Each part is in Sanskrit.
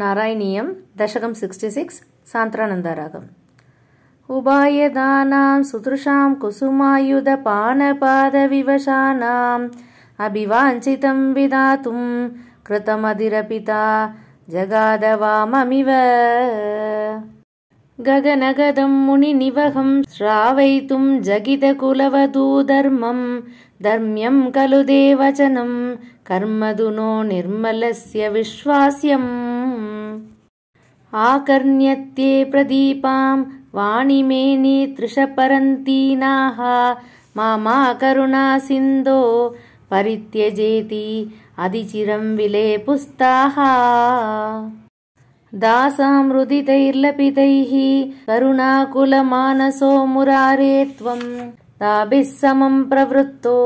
नारायणीयं दशकं सिक्स्टि सिक्स् सान्त्रानन्दरागम् उबायदानां सुदृशां कुसुमायुधपानपादविवशानाम् अभिवाञ्चितं विधातुं कृतमधिरपिता जगादवाममिव गगनगदं मुनिनिवहं श्रावयितुं जगितकुलवधूधर्मं धर्म्यं खलु देवचनं कर्मदुनो निर्मलस्य विश्वास्यम् आकर्ण्यते प्रदीपाम् वाणिमेतृषपरन्ती नेतृशपरन्तीनाः मामा करुणा सिन्धो परित्यजेति अधिचिरम् विले पुस्ताः दासाम् करुणाकुलमानसो मुरारे त्वम् ताभिः समम् प्रवृत्तो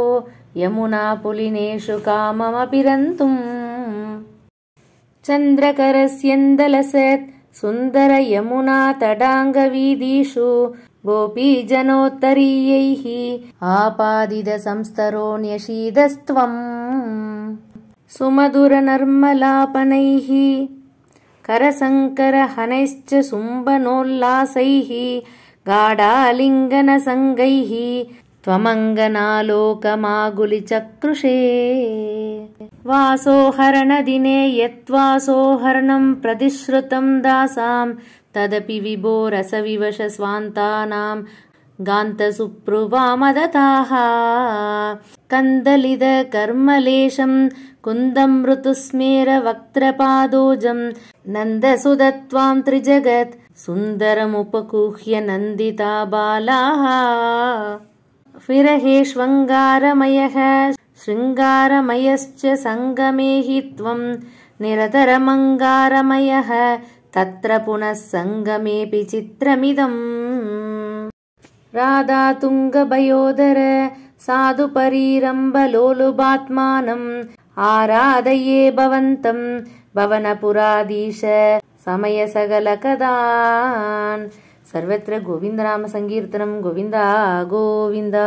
यमुना पुलिनेषु काममपि चन्द्रकरस्यन्दलसत् सुन्दर यमुनातडाङ्गवीदीषु गोपीजनोत्तरीयैः आपादितसंस्तरो सुमधुरनर्मलापनैः करसङ्करहनैश्च सुम्बनोल्लासैः गाढालिङ्गनसङ्गैः त्वमङ्गनालोकमागुलि वासोहरणदिने यत्वासोहरणं प्रतिश्रुतम् दासाम् तदपि विभो रसविवश स्वान्तानाम् गान्तसुप्रुभामदताः कन्दलिदकर्मलेशम् कुन्दम् ऋतुस्मेर वक्त्रपादोजम् त्रिजगत् सुन्दरमुपकुह्य नन्दिता बालाः विरहेष्वङ्गारमयः शृङ्गारमयश्च सङ्गमे हि त्वम् निरतरमङ्गारमयः तत्र पुनः सङ्गमेऽपि चित्रमिदम् राधातुङ्गभयोदर साधुपरीरम्ब आराधये भवन्तम् भवनपुरादीश समयसकलकदान् सर्वत्र गोविन्दनामसङ्कीर्तनं गोविन्दा गोविन्दा